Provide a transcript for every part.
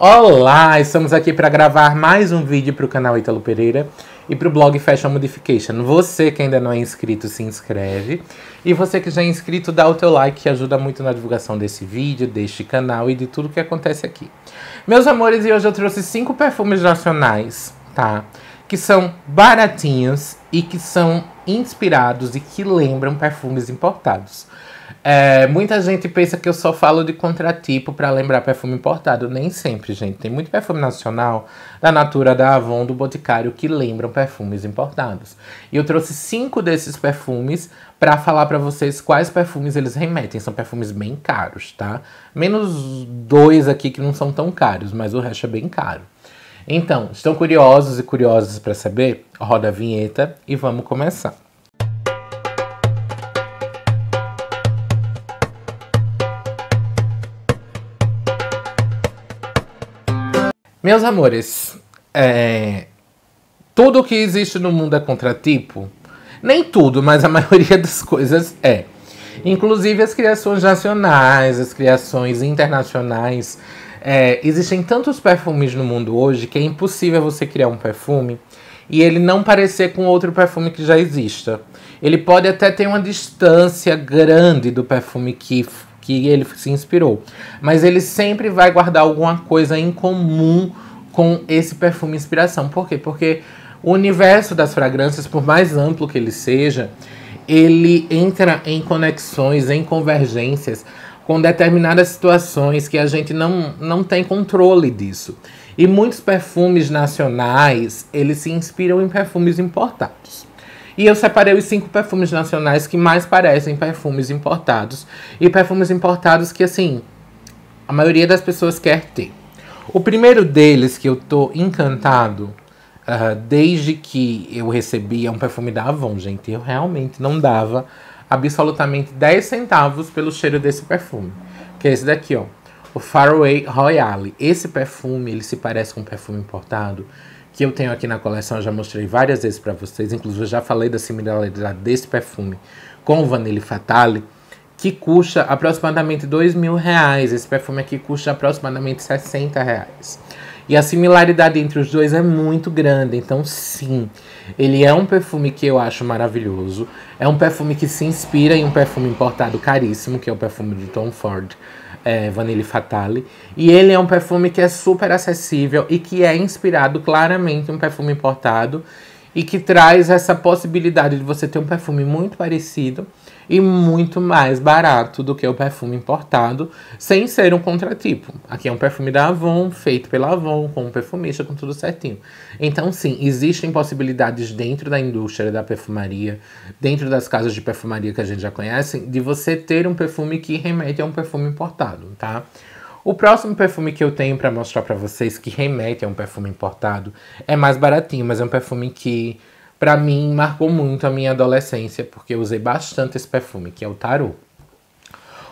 Olá, estamos aqui para gravar mais um vídeo para o canal Italo Pereira e para o blog Fashion Modification. Você que ainda não é inscrito, se inscreve. E você que já é inscrito, dá o teu like, que ajuda muito na divulgação desse vídeo, deste canal e de tudo que acontece aqui. Meus amores, e hoje eu trouxe cinco perfumes nacionais, tá? Que são baratinhos e que são inspirados e que lembram perfumes importados. É, muita gente pensa que eu só falo de contratipo para lembrar perfume importado. Nem sempre, gente. Tem muito perfume nacional, da Natura, da Avon, do Boticário, que lembram perfumes importados. E eu trouxe cinco desses perfumes para falar para vocês quais perfumes eles remetem. São perfumes bem caros, tá? Menos dois aqui que não são tão caros, mas o resto é bem caro. Então, estão curiosos e curiosas para saber? Roda a vinheta e vamos começar. Meus amores, é... tudo que existe no mundo é contratipo? Nem tudo, mas a maioria das coisas é. Inclusive as criações nacionais, as criações internacionais. É... existem tantos perfumes no mundo hoje que é impossível você criar um perfume e ele não parecer com outro perfume que já exista. Ele pode até ter uma distância grande do perfume que que ele se inspirou. Mas ele sempre vai guardar alguma coisa em comum com esse perfume inspiração. Por quê? Porque o universo das fragrâncias, por mais amplo que ele seja, ele entra em conexões, em convergências com determinadas situações que a gente não, não tem controle disso. E muitos perfumes nacionais, eles se inspiram em perfumes importados. E eu separei os cinco perfumes nacionais que mais parecem perfumes importados. E perfumes importados que, assim, a maioria das pessoas quer ter. O primeiro deles que eu tô encantado uh, desde que eu recebi é um perfume da Avon, gente. Eu realmente não dava absolutamente 10 centavos pelo cheiro desse perfume. Que é esse daqui, ó. O Faraway Royale. Esse perfume, ele se parece com um perfume importado que eu tenho aqui na coleção, eu já mostrei várias vezes para vocês, inclusive eu já falei da similaridade desse perfume com o Vanille Fatale, que custa aproximadamente dois mil reais. Esse perfume aqui custa aproximadamente 60 reais. E a similaridade entre os dois é muito grande. Então, sim, ele é um perfume que eu acho maravilhoso. É um perfume que se inspira em um perfume importado caríssimo, que é o perfume do Tom Ford, é, Vanille Fatale. E ele é um perfume que é super acessível e que é inspirado claramente em um perfume importado e que traz essa possibilidade de você ter um perfume muito parecido e muito mais barato do que o perfume importado, sem ser um contratipo. Aqui é um perfume da Avon, feito pela Avon, com um perfumista, com tudo certinho. Então, sim, existem possibilidades dentro da indústria da perfumaria, dentro das casas de perfumaria que a gente já conhece, de você ter um perfume que remete a um perfume importado, tá? O próximo perfume que eu tenho para mostrar para vocês que remete a um perfume importado é mais baratinho, mas é um perfume que para mim marcou muito a minha adolescência, porque eu usei bastante esse perfume, que é o Tarot.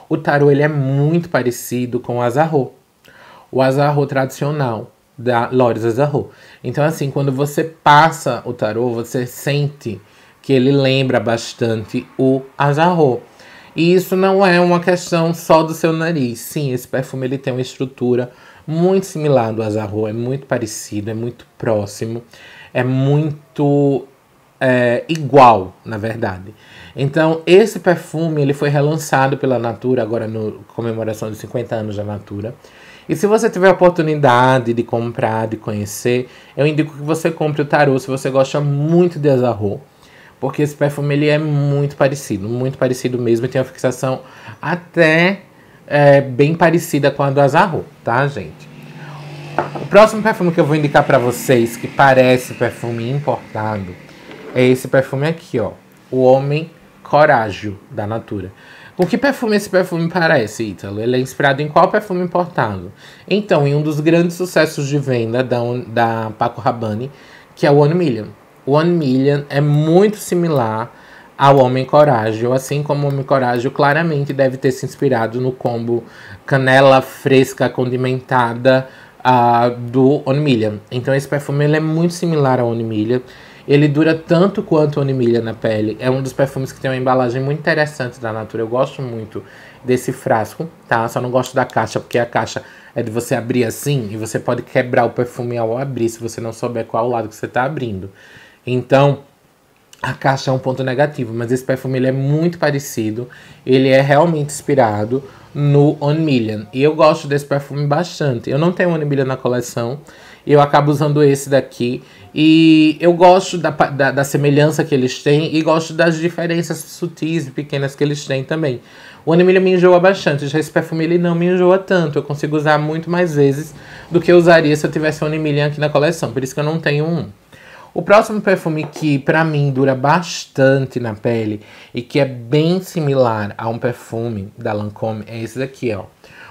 O Tarot ele é muito parecido com o Azarro, o Azarro tradicional da Lores Azarro. Então assim, quando você passa o Tarot, você sente que ele lembra bastante o Azarro. E isso não é uma questão só do seu nariz. Sim, esse perfume ele tem uma estrutura muito similar do Azarro, é muito parecido, é muito próximo, é muito é, igual, na verdade. Então, esse perfume ele foi relançado pela Natura, agora no comemoração dos 50 anos da Natura. E se você tiver a oportunidade de comprar, de conhecer, eu indico que você compre o Tarô se você gosta muito de Azarro. Porque esse perfume ele é muito parecido, muito parecido mesmo. Tem uma fixação até é, bem parecida com a do Azarro, tá, gente? O próximo perfume que eu vou indicar para vocês, que parece perfume importado, é esse perfume aqui, ó. O Homem Corágio, da Natura. Com que perfume esse perfume parece, Ítalo? Ele é inspirado em qual perfume importado? Então, em um dos grandes sucessos de venda da, da Paco Rabanne, que é o One Million. O One Million é muito similar ao Homem Corágio, assim como o Homem Corágio claramente deve ter se inspirado no combo canela fresca condimentada uh, do One Million. Então esse perfume ele é muito similar ao One Million. Ele dura tanto quanto o Onimilha na pele. É um dos perfumes que tem uma embalagem muito interessante da Natura. Eu gosto muito desse frasco, tá? Só não gosto da caixa, porque a caixa é de você abrir assim e você pode quebrar o perfume ao abrir, se você não souber qual lado que você está abrindo. Então, a caixa é um ponto negativo, mas esse perfume ele é muito parecido, ele é realmente inspirado no One Million. E eu gosto desse perfume bastante. Eu não tenho One Million na coleção. Eu acabo usando esse daqui. E eu gosto da, da, da, semelhança que eles têm. E gosto das diferenças sutis e pequenas que eles têm também. O One Million me enjoa bastante. Já esse perfume ele não me enjoa tanto. Eu consigo usar muito mais vezes do que eu usaria se eu tivesse One Million aqui na coleção. Por isso que eu não tenho um. O próximo perfume que para mim dura bastante na pele e que é bem similar a um perfume da Lancôme é esse daqui, ó.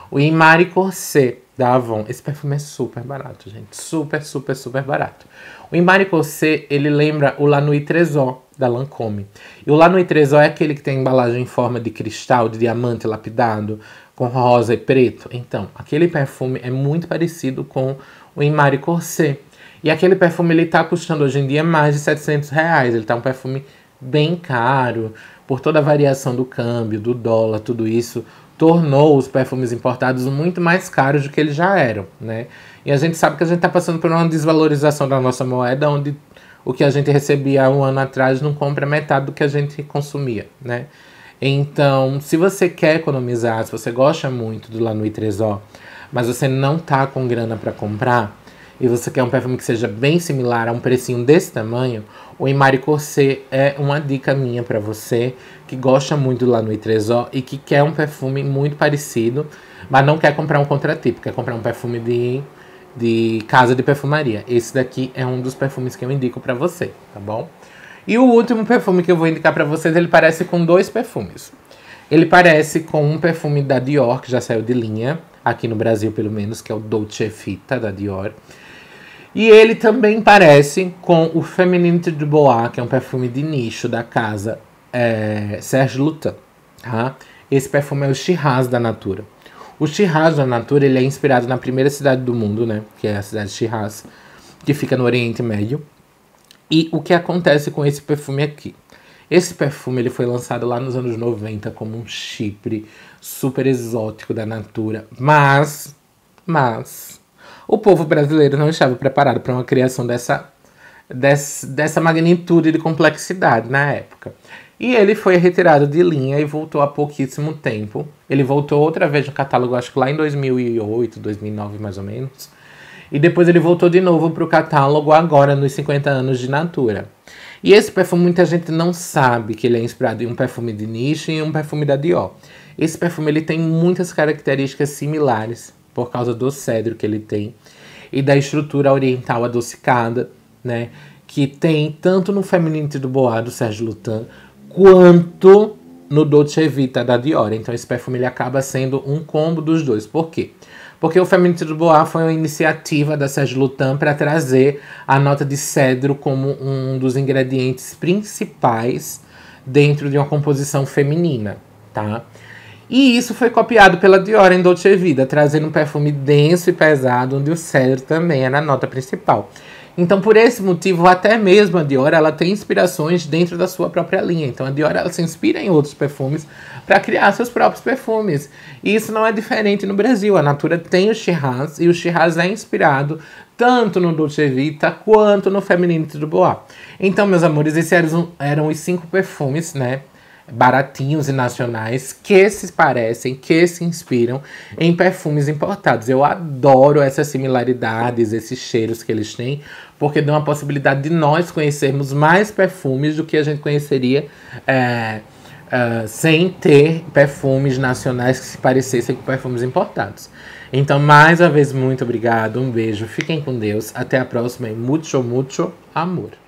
O Imari Corset da Avon. Esse perfume é super barato, gente. Super, super, super barato. O Imari Corset, ele lembra o Lanui 3 da Lancôme. E o Lanui 3 é aquele que tem embalagem em forma de cristal, de diamante lapidado, com rosa e preto. Então, aquele perfume é muito parecido com o Imari Corset. E aquele perfume ele tá custando hoje em dia mais de 700 reais. Ele tá um perfume bem caro por toda a variação do câmbio, do dólar, tudo isso tornou os perfumes importados muito mais caros do que eles já eram, né? E a gente sabe que a gente está passando por uma desvalorização da nossa moeda, onde o que a gente recebia um ano atrás não compra metade do que a gente consumia, né? Então, se você quer economizar, se você gosta muito do Lanui 3O, mas você não tá com grana para comprar, e você quer um perfume que seja bem similar a um precinho desse tamanho, o Imari Corsé é uma dica minha para você que gosta muito lá no I3O e que quer um perfume muito parecido, mas não quer comprar um contratipo, quer comprar um perfume de, de casa de perfumaria. Esse daqui é um dos perfumes que eu indico para você, tá bom? E o último perfume que eu vou indicar para vocês, ele parece com dois perfumes. Ele parece com um perfume da Dior, que já saiu de linha, aqui no Brasil pelo menos, que é o Dolce Fita da Dior. E ele também parece com o Feminine de Bois, que é um perfume de nicho da casa é, Serge Lutin. Tá? Esse perfume é o Shiraz da Natura. O Shiraz da Natura ele é inspirado na primeira cidade do mundo, né? Que é a cidade de Shiraz, que fica no Oriente Médio. E o que acontece com esse perfume aqui? Esse perfume ele foi lançado lá nos anos 90 como um chipre super exótico da Natura, mas mas o povo brasileiro não estava preparado para uma criação dessa, dessa, dessa magnitude de complexidade na época. E ele foi retirado de linha e voltou há pouquíssimo tempo. Ele voltou outra vez no catálogo, acho que lá em 2008, 2009 mais ou menos. E depois ele voltou de novo para o catálogo agora nos 50 anos de Natura. E esse perfume muita gente não sabe que ele é inspirado em um perfume de niche e um perfume da Dior. Esse perfume ele tem muitas características similares por causa do cedro que ele tem e da estrutura oriental adocicada, né? Que tem tanto no Feminine do Bois do Sérgio Lutan quanto no Dolce Vita da Dior. Então esse perfume ele acaba sendo um combo dos dois. Por quê? Porque o Feminino de Bois foi uma iniciativa da Sérgio Lutin para trazer a nota de cedro como um dos ingredientes principais dentro de uma composição feminina, tá? E isso foi copiado pela Dior em Dolce Vita, trazendo um perfume denso e pesado, onde o cedro também é na nota principal. Então, por esse motivo, até mesmo a Dior, ela tem inspirações dentro da sua própria linha. Então, a Dior, ela se inspira em outros perfumes para criar seus próprios perfumes. E isso não é diferente no Brasil. A Natura tem o Shiraz e o Shiraz é inspirado tanto no Dolce Vita quanto no Feminine Bois. Então, meus amores, esses eram os cinco perfumes, né? baratinhos e nacionais que se parecem, que se inspiram em perfumes importados. Eu adoro essas similaridades, esses cheiros que eles têm, porque dão a possibilidade de nós conhecermos mais perfumes do que a gente conheceria. É, é sem ter perfumes nacionais que se parecessem com perfumes importados. Então, mais uma vez, muito obrigado, um beijo, fiquem com Deus, até a próxima e muito, muito amor.